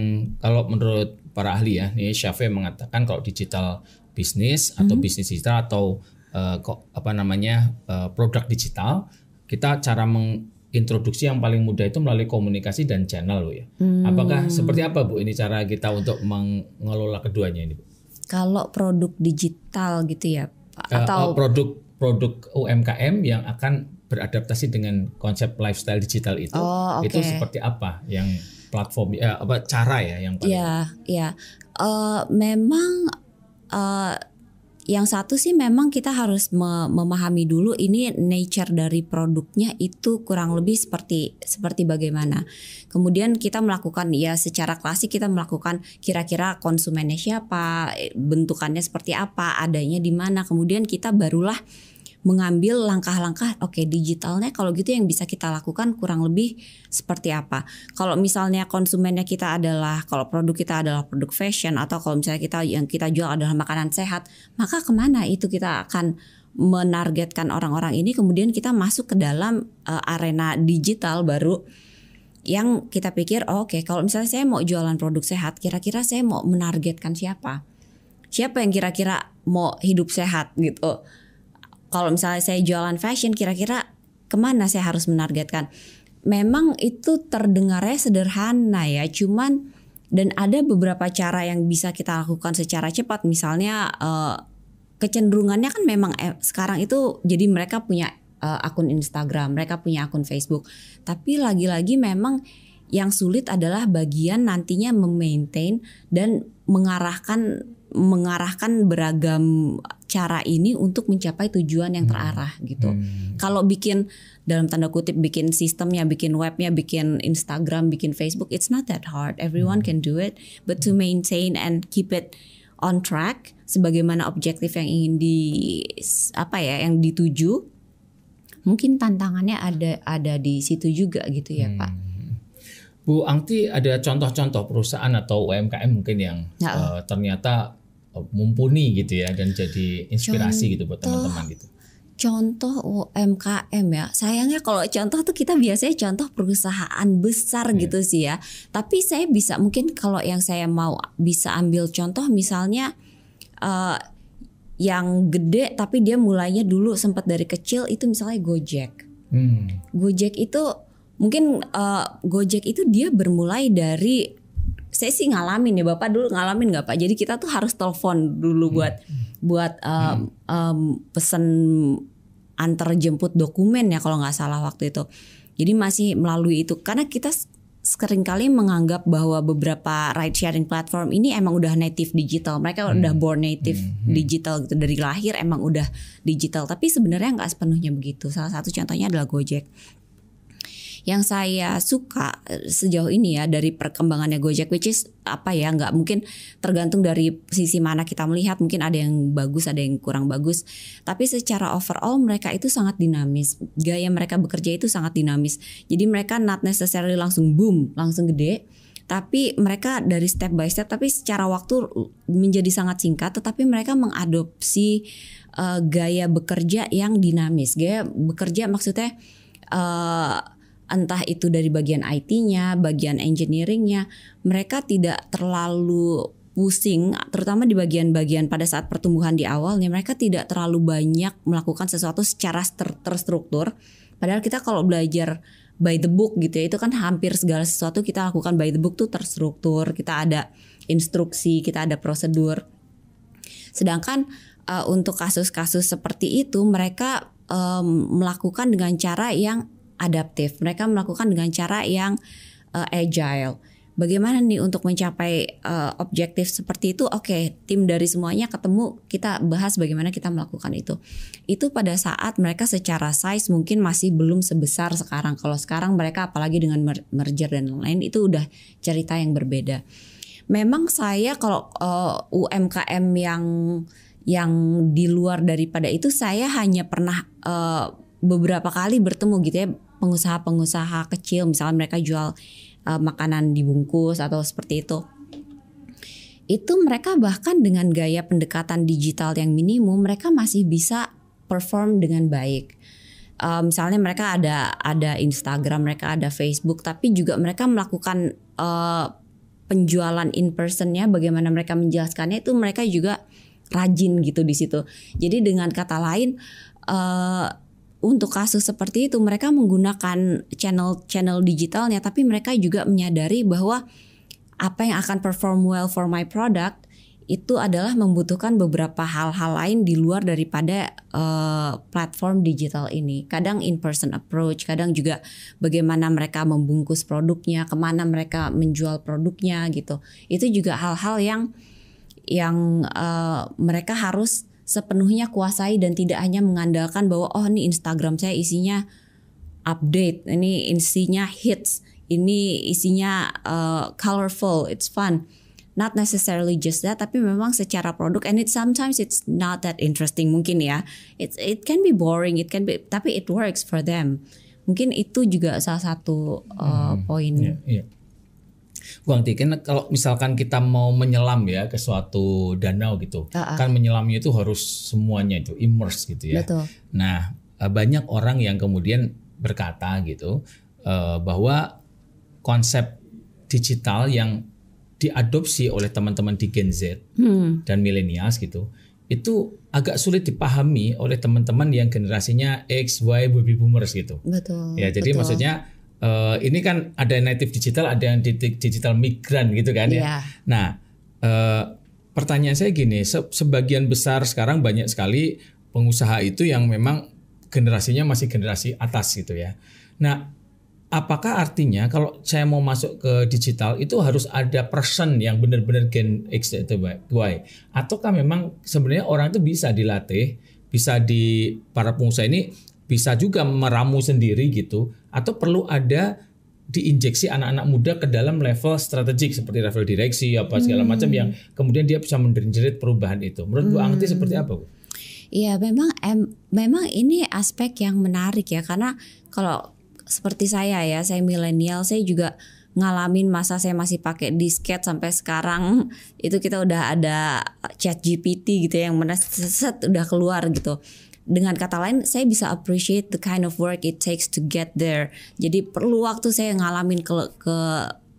kalau menurut para ahli ya. Ini Syafi'i mengatakan kalau digital bisnis atau hmm. bisnis digital atau uh, apa namanya uh, produk digital, kita cara mengintroduksi yang paling mudah itu melalui komunikasi dan channel loh ya. Hmm. Apakah seperti apa Bu ini cara kita untuk mengelola keduanya ini Bu? Kalau produk digital gitu ya eh, oh, atau uh, produk produk UMKM yang akan beradaptasi dengan konsep lifestyle digital itu oh, okay. itu seperti apa yang platform ya apa cara ya yang paling ya ya uh, memang uh, yang satu sih memang kita harus memahami dulu ini nature dari produknya itu kurang lebih seperti seperti bagaimana. Kemudian kita melakukan ya secara klasik kita melakukan kira-kira konsumennya siapa, bentukannya seperti apa, adanya di mana. Kemudian kita barulah mengambil langkah-langkah oke okay, digitalnya kalau gitu yang bisa kita lakukan kurang lebih seperti apa. Kalau misalnya konsumennya kita adalah kalau produk kita adalah produk fashion atau kalau misalnya kita yang kita jual adalah makanan sehat, maka kemana itu kita akan menargetkan orang-orang ini kemudian kita masuk ke dalam uh, arena digital baru yang kita pikir oh, oke okay, kalau misalnya saya mau jualan produk sehat kira-kira saya mau menargetkan siapa siapa yang kira-kira mau hidup sehat gitu kalau misalnya saya jualan fashion kira-kira kemana saya harus menargetkan memang itu terdengarnya sederhana ya cuman dan ada beberapa cara yang bisa kita lakukan secara cepat misalnya uh, kecenderungannya kan memang eh, sekarang itu jadi mereka punya uh, akun Instagram mereka punya akun Facebook tapi lagi-lagi memang yang sulit adalah bagian nantinya memaintain dan mengarahkan mengarahkan beragam cara ini untuk mencapai tujuan yang hmm. terarah hmm. gitu. Hmm. Kalau bikin dalam tanda kutip bikin sistemnya, bikin webnya, bikin Instagram, bikin Facebook, it's not that hard. Everyone hmm. can do it, but to maintain and keep it on track sebagaimana objektif yang ingin di apa ya, yang dituju, mungkin tantangannya ada ada di situ juga gitu ya, hmm. Pak Bu Angti ada contoh-contoh perusahaan atau UMKM mungkin yang ya. uh, ternyata eh, mumpuni gitu ya dan jadi inspirasi contoh, gitu buat teman-teman gitu. Contoh UMKM ya. Sayangnya kalau contoh tuh kita biasanya contoh perusahaan besar ya. gitu sih ya. Tapi saya bisa mungkin kalau yang saya mau bisa ambil contoh misalnya uh, yang gede tapi dia mulainya dulu sempat dari kecil itu misalnya Gojek. Hmm. Gojek itu mungkin uh, Gojek itu dia bermulai dari saya sih ngalamin ya bapak dulu ngalamin nggak pak jadi kita tuh harus telepon dulu hmm. buat buat um, um, pesen antar jemput dokumen ya kalau nggak salah waktu itu jadi masih melalui itu karena kita kali menganggap bahwa beberapa ride sharing platform ini emang udah native digital mereka hmm. udah born native hmm, hmm. digital gitu dari lahir emang udah digital tapi sebenarnya nggak sepenuhnya begitu salah satu contohnya adalah Gojek yang saya suka eh, sejauh ini ya dari perkembangannya Gojek which is apa ya nggak mungkin tergantung dari sisi mana kita melihat mungkin ada yang bagus ada yang kurang bagus tapi secara overall mereka itu sangat dinamis gaya mereka bekerja itu sangat dinamis jadi mereka not necessarily langsung boom langsung gede tapi mereka dari step by step tapi secara waktu menjadi sangat singkat tetapi mereka mengadopsi uh, gaya bekerja yang dinamis gaya bekerja maksudnya eh, entah itu dari bagian IT-nya, bagian engineering-nya, mereka tidak terlalu pusing, terutama di bagian-bagian pada saat pertumbuhan di awalnya, mereka tidak terlalu banyak melakukan sesuatu secara ter terstruktur. Padahal kita kalau belajar by the book gitu ya, itu kan hampir segala sesuatu kita lakukan by the book tuh terstruktur, kita ada instruksi, kita ada prosedur. Sedangkan uh, untuk kasus-kasus seperti itu, mereka um, melakukan dengan cara yang adaptif. Mereka melakukan dengan cara yang uh, agile. Bagaimana nih untuk mencapai uh, objektif seperti itu? Oke, okay, tim dari semuanya ketemu, kita bahas bagaimana kita melakukan itu. Itu pada saat mereka secara size mungkin masih belum sebesar sekarang. Kalau sekarang mereka apalagi dengan merger dan lain-lain itu udah cerita yang berbeda. Memang saya kalau uh, eh, UMKM yang yang di luar daripada itu saya hanya pernah uh, beberapa kali bertemu gitu ya pengusaha-pengusaha kecil misalnya mereka jual uh, makanan dibungkus atau seperti itu itu mereka bahkan dengan gaya pendekatan digital yang minimum mereka masih bisa perform dengan baik uh, misalnya mereka ada ada Instagram mereka ada Facebook tapi juga mereka melakukan uh, penjualan in personnya bagaimana mereka menjelaskannya itu mereka juga rajin gitu di situ jadi dengan kata lain untuk kasus seperti itu mereka menggunakan channel-channel digitalnya tapi mereka juga menyadari bahwa apa yang akan perform well for my product itu adalah membutuhkan beberapa hal-hal lain di luar daripada uh, platform digital ini. Kadang in-person approach, kadang juga bagaimana mereka membungkus produknya, kemana mereka menjual produknya gitu. Itu juga hal-hal yang yang uh, mereka harus sepenuhnya kuasai dan tidak hanya mengandalkan bahwa oh ini Instagram saya isinya update, ini isinya hits, ini isinya uh, colorful, it's fun. Not necessarily just that, tapi memang secara produk and it sometimes it's not that interesting mungkin ya. It it can be boring, it can be tapi it works for them. Mungkin itu juga salah satu uh, hmm, poin. Yeah, yeah. Bang Tiken, nah, kalau misalkan kita mau menyelam ya ke suatu danau gitu, uh -uh. kan menyelamnya itu harus semuanya itu immerse gitu ya. Betul. Nah, eh, banyak orang yang kemudian berkata gitu eh, bahwa konsep digital yang diadopsi oleh teman-teman di Gen Z hmm. dan milenials gitu, itu agak sulit dipahami oleh teman-teman yang generasinya X, Y, baby boomers gitu. Betul. Ya, jadi betul. maksudnya uh, ini kan ada yang native digital, ada yang digital migran gitu kan yeah. ya. Iya. Nah, uh, pertanyaan saya gini, se sebagian besar sekarang banyak sekali pengusaha itu yang memang generasinya masih generasi atas gitu ya. Nah, apakah artinya kalau saya mau masuk ke digital itu harus ada person yang benar-benar gen X atau Y? Ataukah memang sebenarnya orang itu bisa dilatih, bisa di para pengusaha ini bisa juga meramu sendiri gitu atau perlu ada diinjeksi anak-anak muda ke dalam level strategik seperti level direksi apa segala hmm. macam yang kemudian dia bisa mendenjerit perubahan itu. Menurut hmm. Bu Angti hmm. seperti apa, Bu? Iya, memang em, memang ini aspek yang menarik ya karena kalau seperti saya ya, saya milenial, saya juga ngalamin masa saya masih pakai disket sampai sekarang itu kita udah ada chat GPT gitu ya, yang mana set, set udah keluar gitu dengan kata lain saya bisa appreciate the kind of work it takes to get there jadi perlu waktu saya ngalamin ke ke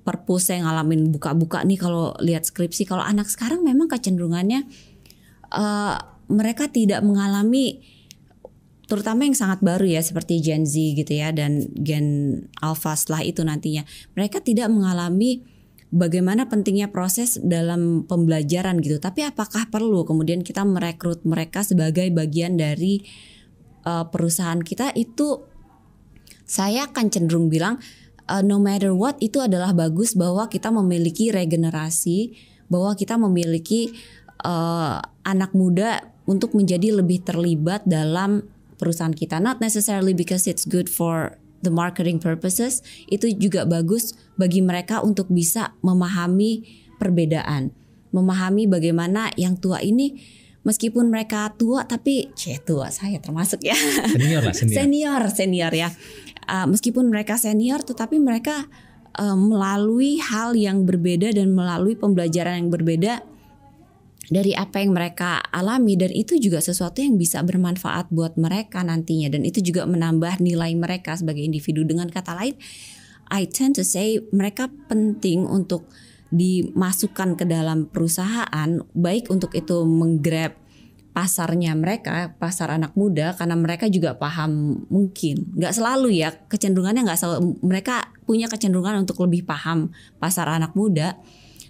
perpus saya ngalamin buka-buka nih kalau lihat skripsi kalau anak sekarang memang kecenderungannya uh, mereka tidak mengalami terutama yang sangat baru ya seperti Gen Z gitu ya dan Gen Alpha setelah itu nantinya mereka tidak mengalami bagaimana pentingnya proses dalam pembelajaran gitu. Tapi apakah perlu kemudian kita merekrut mereka sebagai bagian dari uh, perusahaan kita itu saya akan cenderung bilang uh, no matter what itu adalah bagus bahwa kita memiliki regenerasi, bahwa kita memiliki uh, anak muda untuk menjadi lebih terlibat dalam perusahaan kita. Not necessarily because it's good for the marketing purposes, itu juga bagus bagi mereka untuk bisa memahami perbedaan, memahami bagaimana yang tua ini meskipun mereka tua tapi cie tua saya termasuk ya senior lah senior senior senior ya uh, meskipun mereka senior tetapi mereka uh, melalui hal yang berbeda dan melalui pembelajaran yang berbeda dari apa yang mereka alami dan itu juga sesuatu yang bisa bermanfaat buat mereka nantinya dan itu juga menambah nilai mereka sebagai individu dengan kata lain I tend to say mereka penting untuk dimasukkan ke dalam perusahaan baik untuk itu menggrab pasarnya mereka pasar anak muda karena mereka juga paham mungkin nggak selalu ya kecenderungannya nggak selalu mereka punya kecenderungan untuk lebih paham pasar anak muda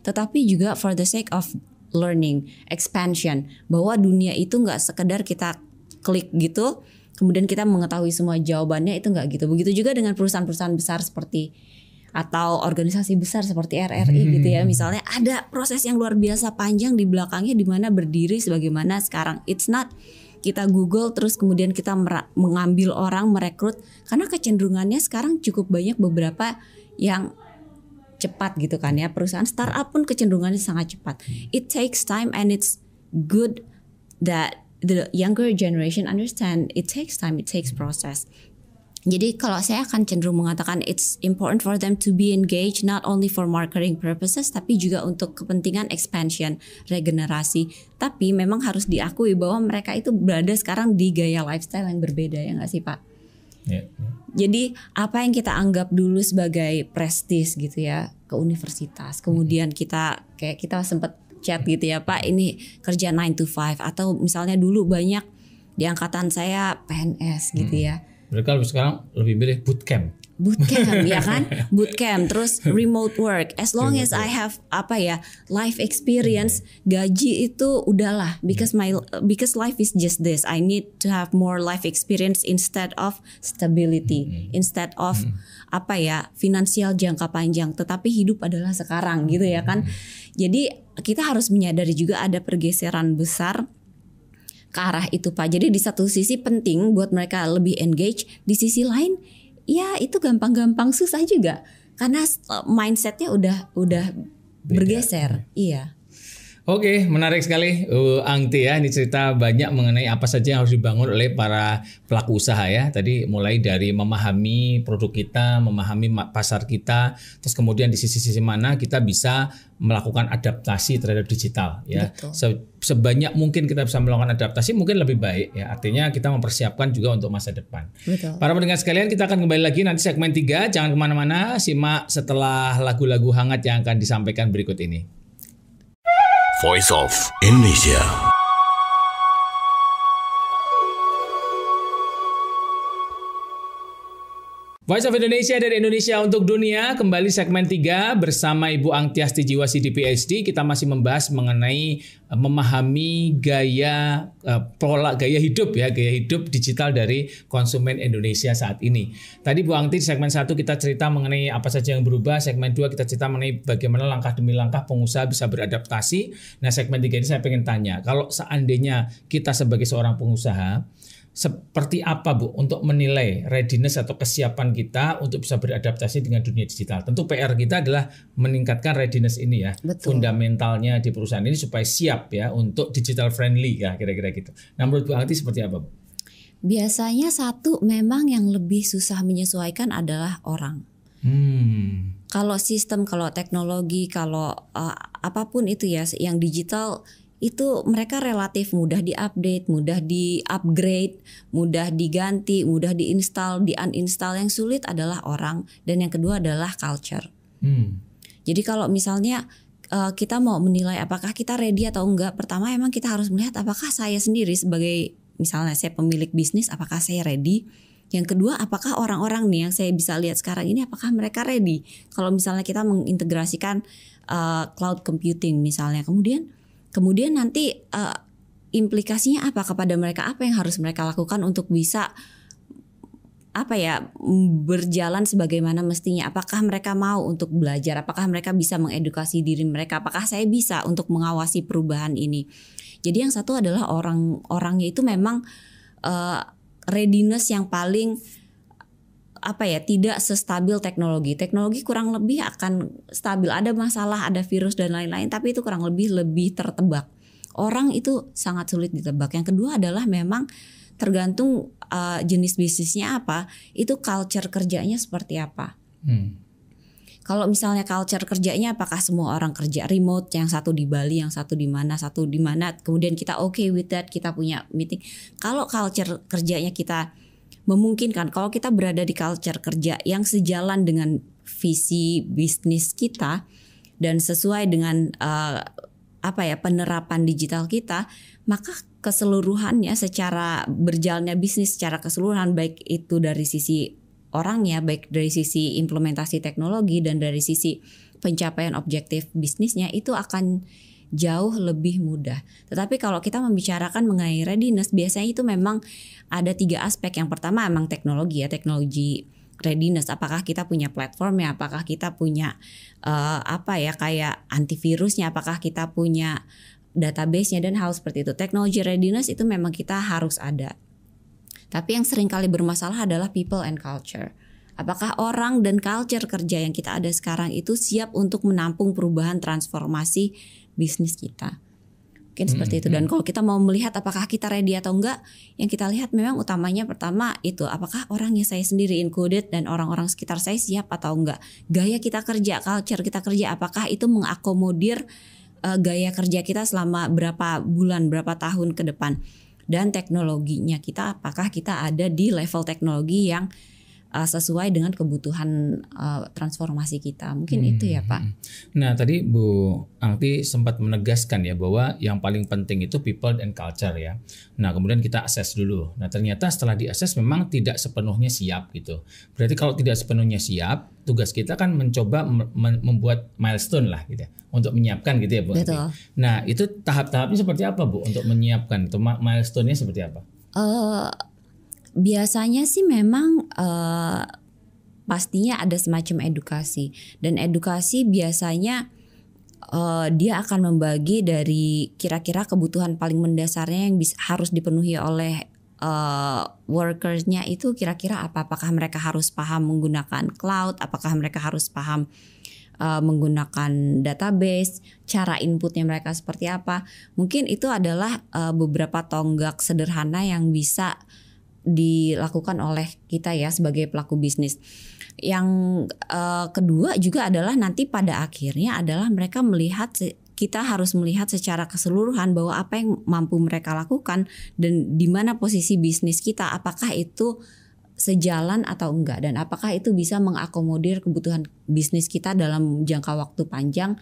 tetapi juga for the sake of learning expansion bahwa dunia itu nggak sekedar kita klik gitu kemudian kita mengetahui semua jawabannya itu nggak gitu. Begitu juga dengan perusahaan-perusahaan besar seperti atau organisasi besar seperti RRI hmm. gitu ya hmm. misalnya ada proses yang luar biasa panjang di belakangnya di mana berdiri sebagaimana sekarang it's not kita Google terus kemudian kita mengambil orang merekrut karena kecenderungannya sekarang cukup banyak beberapa yang cepat gitu kan ya perusahaan startup pun kecenderungannya sangat cepat it takes time and it's good that the younger generation understand it takes time, it takes process. Jadi kalau saya akan cenderung mengatakan it's important for them to be engaged not only for marketing purposes tapi juga untuk kepentingan expansion, regenerasi. Tapi memang harus diakui bahwa mereka itu berada sekarang di gaya lifestyle yang berbeda ya nggak sih Pak? Ya. Jadi apa yang kita anggap dulu sebagai prestis gitu ya ke universitas, kemudian kita kayak kita sempat chat gitu ya Pak ini kerja 9 to 5 atau misalnya dulu banyak di angkatan saya PNS gitu hmm. ya. Mereka lebih sekarang lebih milih bootcamp. Bootcamp ya kan? Bootcamp terus remote work. As long as I have apa ya life experience, hmm. gaji itu udahlah hmm. because my because life is just this. I need to have more life experience instead of stability, hmm. instead of apa ya finansial jangka panjang. Tetapi hidup adalah sekarang gitu ya kan? Jadi kita harus menyadari juga ada pergeseran besar ke arah itu Pak. Jadi di satu sisi penting buat mereka lebih engage, di sisi lain ya itu gampang-gampang susah juga karena mindsetnya udah udah Beda. bergeser. Iya. Oke, menarik sekali uh, Angti ya. Ini cerita banyak mengenai apa saja yang harus dibangun oleh para pelaku usaha ya. Tadi mulai dari memahami produk kita, memahami pasar kita, terus kemudian di sisi-sisi mana kita bisa melakukan adaptasi terhadap digital ya. sebanyak mungkin kita bisa melakukan adaptasi mungkin lebih baik ya. Artinya kita mempersiapkan juga untuk masa depan. Betul. Para pendengar sekalian, kita akan kembali lagi nanti segmen 3. Jangan kemana-mana, simak setelah lagu-lagu hangat yang akan disampaikan berikut ini. Voice of Indonesia. Voice of Indonesia dari Indonesia untuk Dunia kembali segmen 3 bersama Ibu Angtiasti Jiwasidi PhD kita masih membahas mengenai eh, memahami gaya eh, pola gaya hidup ya gaya hidup digital dari konsumen Indonesia saat ini. Tadi Bu Angti di segmen 1 kita cerita mengenai apa saja yang berubah, segmen 2 kita cerita mengenai bagaimana langkah demi langkah pengusaha bisa beradaptasi. Nah, segmen 3 ini saya pengen tanya, kalau seandainya kita sebagai seorang pengusaha seperti apa Bu untuk menilai readiness atau kesiapan kita untuk bisa beradaptasi dengan dunia digital. Tentu PR kita adalah meningkatkan readiness ini ya, Betul. fundamentalnya di perusahaan ini supaya siap ya untuk digital friendly ya kira-kira gitu. Nah menurut Bu Alti seperti apa Bu? Biasanya satu memang yang lebih susah menyesuaikan adalah orang. Hmm. Kalau sistem, kalau teknologi, kalau uh, apapun itu ya yang digital itu mereka relatif mudah diupdate, mudah diupgrade, mudah diganti, mudah diinstal, di Yang sulit adalah orang dan yang kedua adalah culture. Hmm. Jadi kalau misalnya eh, kita mau menilai apakah kita ready atau enggak, pertama emang kita harus melihat apakah saya sendiri sebagai misalnya saya pemilik bisnis apakah saya ready? Yang kedua, apakah orang-orang nih yang saya bisa lihat sekarang ini apakah mereka ready? Kalau misalnya kita mengintegrasikan uh, cloud computing misalnya, kemudian Kemudian nanti uh, implikasinya apa kepada mereka? Apa yang harus mereka lakukan untuk bisa apa ya berjalan sebagaimana mestinya? Apakah mereka mau untuk belajar? Apakah mereka bisa mengedukasi diri mereka? Apakah saya bisa untuk mengawasi perubahan ini? Jadi yang satu adalah orang-orangnya itu memang uh, readiness yang paling apa ya tidak sestabil teknologi. Teknologi kurang lebih akan stabil. Ada masalah, ada virus dan lain-lain, tapi itu kurang lebih lebih tertebak. Orang itu sangat sulit ditebak. Yang kedua adalah memang tergantung uh, jenis bisnisnya apa, itu culture kerjanya seperti apa. Hmm. Kalau misalnya culture kerjanya apakah semua orang kerja remote yang satu di Bali, yang satu di mana, satu di mana, kemudian kita oke okay with that, kita punya meeting. Kalau culture kerjanya kita memungkinkan kalau kita berada di culture kerja yang sejalan dengan visi bisnis kita dan sesuai dengan uh, apa ya penerapan digital kita, maka keseluruhannya secara berjalannya bisnis secara keseluruhan baik itu dari sisi orangnya, baik dari sisi implementasi teknologi dan dari sisi pencapaian objektif bisnisnya itu akan jauh lebih mudah. Tetapi kalau kita membicarakan mengenai readiness, biasanya itu memang ada tiga aspek. Yang pertama emang teknologi ya, teknologi readiness. Apakah kita punya platformnya? Apakah kita punya uh, apa ya kayak antivirusnya? Apakah kita punya databasenya dan hal seperti itu. Teknologi readiness itu memang kita harus ada. Tapi yang sering kali bermasalah adalah people and culture. Apakah orang dan culture kerja yang kita ada sekarang itu siap untuk menampung perubahan transformasi bisnis kita mungkin hmm, seperti hmm, itu hmm. dan hmm. kalau kita mau melihat apakah kita ready atau enggak yang kita lihat memang utamanya pertama itu apakah orang yang saya sendiri included dan orang-orang sekitar saya siap atau enggak gaya kita kerja culture kita kerja apakah itu mengakomodir uh, gaya kerja kita selama berapa bulan berapa tahun ke depan dan teknologinya kita apakah kita ada di level teknologi yang uh, sesuai dengan kebutuhan uh, transformasi kita. Mungkin hmm. itu ya Pak. Hmm. Nah tadi Bu Angti sempat menegaskan ya bahwa yang paling penting itu people and culture ya. Nah kemudian kita assess dulu. Nah ternyata setelah di diakses memang tidak sepenuhnya siap gitu. Berarti kalau tidak sepenuhnya siap, tugas kita kan mencoba membuat milestone lah gitu ya untuk menyiapkan gitu ya Bu. Betul. Nah itu tahap-tahapnya seperti apa Bu untuk menyiapkan itu milestone-nya seperti apa? Uh, biasanya sih memang uh, pastinya ada semacam edukasi dan edukasi biasanya uh, dia akan membagi dari kira-kira kebutuhan paling mendasarnya yang bisa, harus dipenuhi oleh uh, eh, workersnya itu kira-kira apa? Apakah mereka harus paham menggunakan cloud? Apakah mereka harus paham uh, menggunakan database? Cara inputnya mereka seperti apa? Mungkin itu adalah uh, beberapa tonggak sederhana yang bisa dilakukan oleh kita ya sebagai pelaku bisnis. Yang uh, kedua juga adalah nanti pada akhirnya adalah mereka melihat kita harus melihat secara keseluruhan bahwa apa yang mampu mereka lakukan dan di mana posisi bisnis kita apakah itu sejalan atau enggak dan apakah itu bisa mengakomodir kebutuhan bisnis kita dalam jangka waktu panjang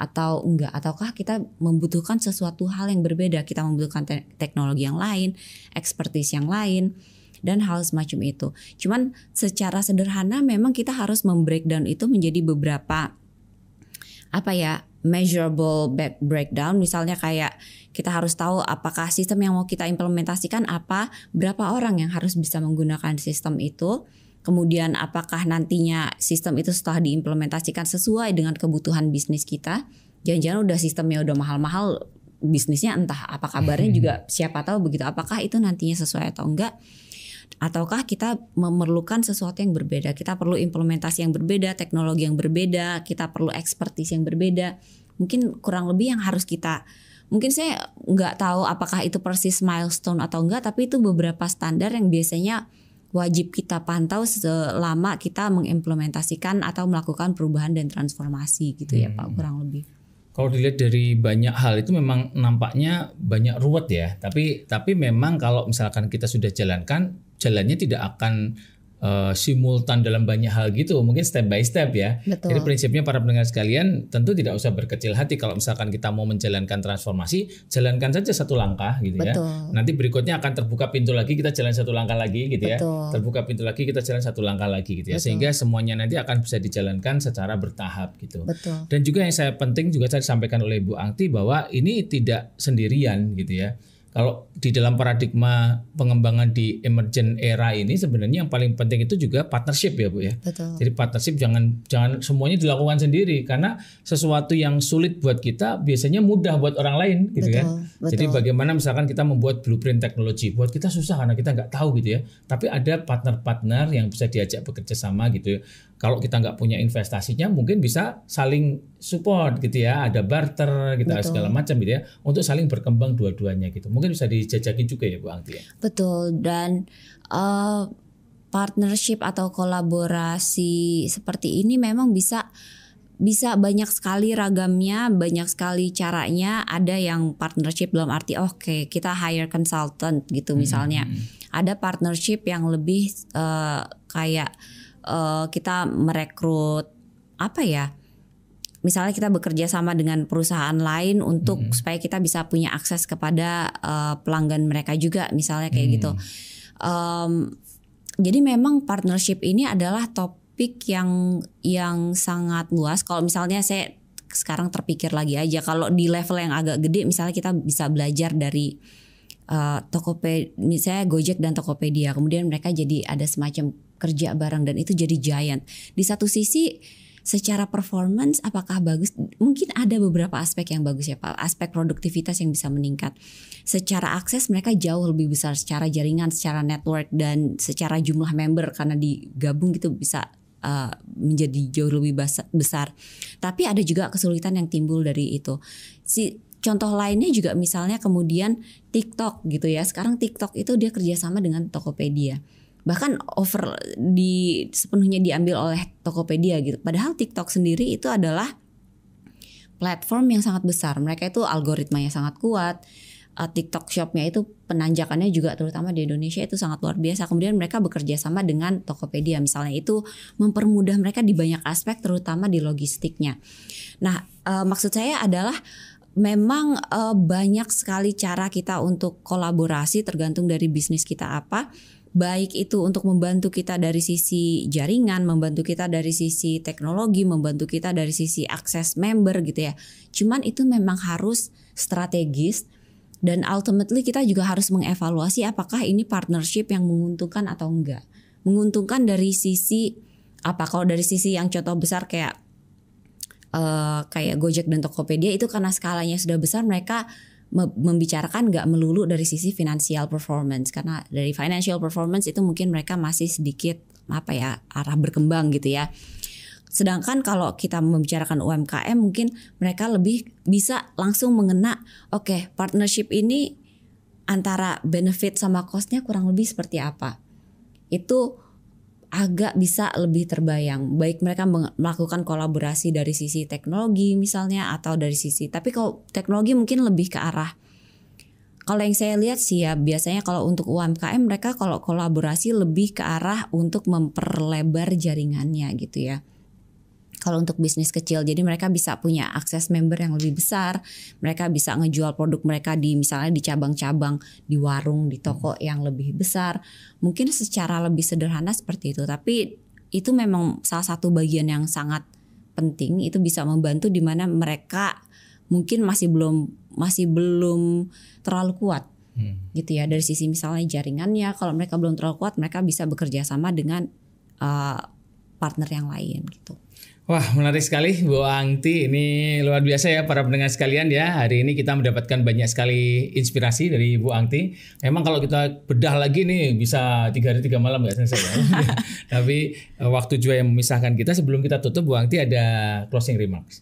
atau enggak ataukah kita membutuhkan sesuatu hal yang berbeda kita membutuhkan te teknologi yang lain expertise yang lain dan hal semacam itu cuman secara sederhana memang kita harus membreakdown itu menjadi beberapa apa ya measurable breakdown misalnya kayak kita harus tahu apakah sistem yang mau kita implementasikan apa berapa orang yang harus bisa menggunakan sistem itu Kemudian apakah nantinya sistem itu setelah diimplementasikan sesuai dengan kebutuhan bisnis kita? Jangan-jangan udah sistemnya udah mahal-mahal, bisnisnya entah apa kabarnya hmm. juga siapa tahu begitu. Apakah itu nantinya sesuai atau enggak? ataukah kita memerlukan sesuatu yang berbeda kita perlu implementasi yang berbeda teknologi yang berbeda kita perlu ekspertis yang berbeda mungkin kurang lebih yang harus kita mungkin saya nggak tahu apakah itu persis milestone atau enggak tapi itu beberapa standar yang biasanya wajib kita pantau selama kita mengimplementasikan atau melakukan perubahan dan transformasi gitu hmm. ya Pak hmm. kurang lebih. Kalau dilihat dari banyak hal itu memang nampaknya banyak ruwet ya, tapi tapi memang kalau misalkan kita sudah jalankan jalannya tidak akan uh, simultan dalam banyak hal gitu, mungkin step by step ya. Betul. Jadi prinsipnya para pendengar sekalian tentu tidak usah berkecil hati kalau misalkan kita mau menjalankan transformasi, jalankan saja satu langkah gitu ya. Betul. ya. Nanti berikutnya akan terbuka pintu lagi, kita jalan satu langkah lagi gitu ya. Betul. ya. Terbuka pintu lagi, kita jalan satu langkah lagi gitu ya. Sehingga semuanya nanti akan bisa dijalankan secara bertahap gitu. Betul. Dan juga yang saya penting juga saya sampaikan oleh Bu Angti bahwa ini tidak sendirian gitu ya kalau di dalam paradigma pengembangan di emergent era ini sebenarnya yang paling penting itu juga partnership ya Bu ya. Betul. Jadi partnership jangan jangan semuanya dilakukan sendiri karena sesuatu yang sulit buat kita biasanya mudah buat orang lain gitu ya. betul, kan. Betul. Jadi bagaimana misalkan kita membuat blueprint teknologi buat kita susah karena kita nggak tahu gitu ya. Tapi ada partner-partner yang bisa diajak bekerja sama gitu ya kalau kita nggak punya investasinya mungkin bisa saling support gitu ya ada barter gitu segala macam gitu ya untuk saling berkembang dua-duanya gitu mungkin bisa dijajakin juga ya Bu Angti ya betul dan uh, partnership atau kolaborasi seperti ini memang bisa bisa banyak sekali ragamnya, banyak sekali caranya. Ada yang partnership dalam arti oke okay, kita hire consultant gitu misalnya. Hmm. Ada partnership yang lebih uh, kayak uh, kita merekrut apa ya? Misalnya kita bekerja sama dengan perusahaan lain untuk hmm. supaya kita bisa punya akses kepada uh, pelanggan mereka juga, misalnya kayak hmm. gitu. Um, jadi memang partnership ini adalah topik yang yang sangat luas. Kalau misalnya saya sekarang terpikir lagi aja kalau di level yang agak gede misalnya kita bisa belajar dari uh, eh, Tokopedia misalnya Gojek dan Tokopedia kemudian mereka jadi ada semacam kerja bareng dan itu jadi giant. Di satu sisi secara performance apakah bagus? Mungkin ada beberapa aspek yang bagus ya Pak, aspek produktivitas yang bisa meningkat. Secara akses mereka jauh lebih besar secara jaringan, secara network dan secara jumlah member karena digabung gitu bisa uh, menjadi jauh lebih besar. Tapi ada juga kesulitan yang timbul dari itu. Si contoh lainnya juga misalnya kemudian TikTok gitu ya. Sekarang TikTok itu dia kerjasama dengan Tokopedia bahkan over di sepenuhnya diambil oleh Tokopedia gitu. Padahal TikTok sendiri itu adalah platform yang sangat besar. Mereka itu algoritmanya sangat kuat. TikTok eh, TikTok Shopnya itu penanjakannya juga terutama di Indonesia itu sangat luar biasa. Kemudian mereka bekerja sama dengan Tokopedia misalnya itu mempermudah mereka di banyak aspek terutama di logistiknya. Nah eh, maksud saya adalah memang e, banyak sekali cara kita untuk kolaborasi tergantung dari bisnis kita apa baik itu untuk membantu kita dari sisi jaringan, membantu kita dari sisi teknologi, membantu kita dari sisi akses member gitu ya. Cuman itu memang harus strategis dan ultimately kita juga harus mengevaluasi apakah ini partnership yang menguntungkan atau enggak. Menguntungkan dari sisi apa? Kalau dari sisi yang contoh besar kayak uh, kayak Gojek dan Tokopedia itu karena skalanya sudah besar mereka membicarakan nggak melulu dari sisi financial performance karena dari financial performance itu mungkin mereka masih sedikit apa ya arah berkembang gitu ya. Sedangkan kalau kita membicarakan UMKM mungkin mereka lebih bisa langsung mengena oke okay, partnership ini antara benefit sama costnya kurang lebih seperti apa. Itu agak bisa lebih terbayang. Baik mereka melakukan kolaborasi dari sisi teknologi misalnya atau dari sisi tapi kalau teknologi mungkin lebih ke arah kalau yang saya lihat sih ya biasanya kalau untuk UMKM mereka kalau kolaborasi lebih ke arah untuk memperlebar jaringannya gitu ya kalau untuk bisnis kecil. Jadi mereka bisa punya akses member yang lebih besar, mereka bisa ngejual produk mereka di misalnya di cabang-cabang, di warung, di toko hmm. yang lebih besar. Mungkin secara lebih sederhana seperti itu, tapi itu memang salah satu bagian yang sangat penting itu bisa membantu di mana mereka mungkin masih belum masih belum terlalu kuat hmm. gitu ya dari sisi misalnya jaringannya kalau mereka belum terlalu kuat mereka bisa bekerja sama dengan uh, partner yang lain gitu. Wah menarik sekali Bu Angti ini luar biasa ya para pendengar sekalian ya hari ini kita mendapatkan banyak sekali inspirasi dari Bu Angti. Memang kalau kita bedah lagi nih bisa tiga hari tiga malam nggak selesai ya. Tapi eh, waktu juga yang memisahkan kita sebelum kita tutup Bu Angti ada closing remarks.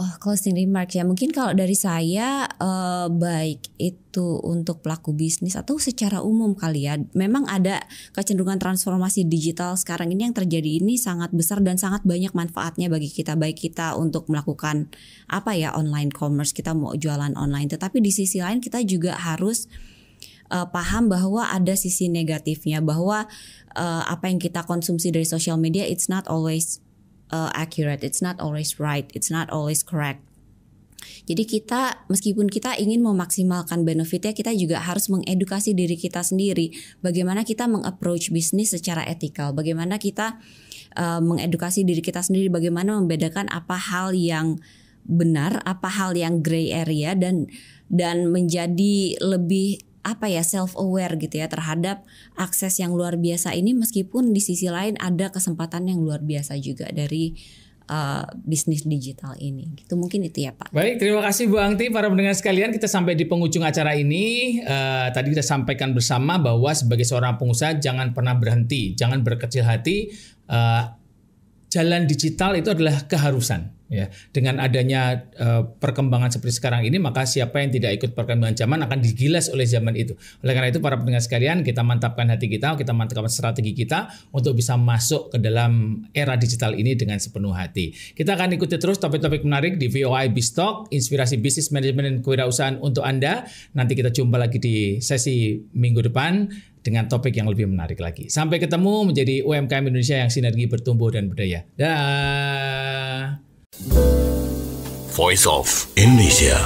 Oh, closing remark ya. Mungkin kalau dari saya uh, baik itu untuk pelaku bisnis atau secara umum kali ya. Memang ada kecenderungan transformasi digital sekarang ini yang terjadi ini sangat besar dan sangat banyak manfaatnya bagi kita baik kita untuk melakukan apa ya online commerce, kita mau jualan online. Tetapi di sisi lain kita juga harus uh, paham bahwa ada sisi negatifnya bahwa uh, apa yang kita konsumsi dari sosial media it's not always uh, accurate, it's not always right, it's not always correct. Jadi kita meskipun kita ingin memaksimalkan benefitnya, kita juga harus mengedukasi diri kita sendiri. Bagaimana kita mengapproach bisnis secara etikal, bagaimana kita uh, mengedukasi diri kita sendiri, bagaimana membedakan apa hal yang benar, apa hal yang gray area dan dan menjadi lebih apa ya self aware gitu ya terhadap akses yang luar biasa ini meskipun di sisi lain ada kesempatan yang luar biasa juga dari uh, bisnis digital ini. Gitu mungkin itu ya Pak. Baik, terima kasih Bu Angti para pendengar sekalian. Kita sampai di penghujung acara ini. Uh, tadi kita sampaikan bersama bahwa sebagai seorang pengusaha jangan pernah berhenti, jangan berkecil hati. Uh, jalan digital itu adalah keharusan. Ya, dengan adanya uh, perkembangan seperti sekarang ini, maka siapa yang tidak ikut perkembangan zaman akan digilas oleh zaman itu. Oleh karena itu, para pendengar sekalian, kita mantapkan hati kita, kita mantapkan strategi kita untuk bisa masuk ke dalam era digital ini dengan sepenuh hati. Kita akan ikuti terus topik-topik menarik di VOI Bistock inspirasi bisnis manajemen dan kewirausahaan untuk Anda. Nanti kita jumpa lagi di sesi minggu depan dengan topik yang lebih menarik lagi. Sampai ketemu menjadi UMKM Indonesia yang sinergi bertumbuh dan berdaya. Dah. Voice of Indonesia.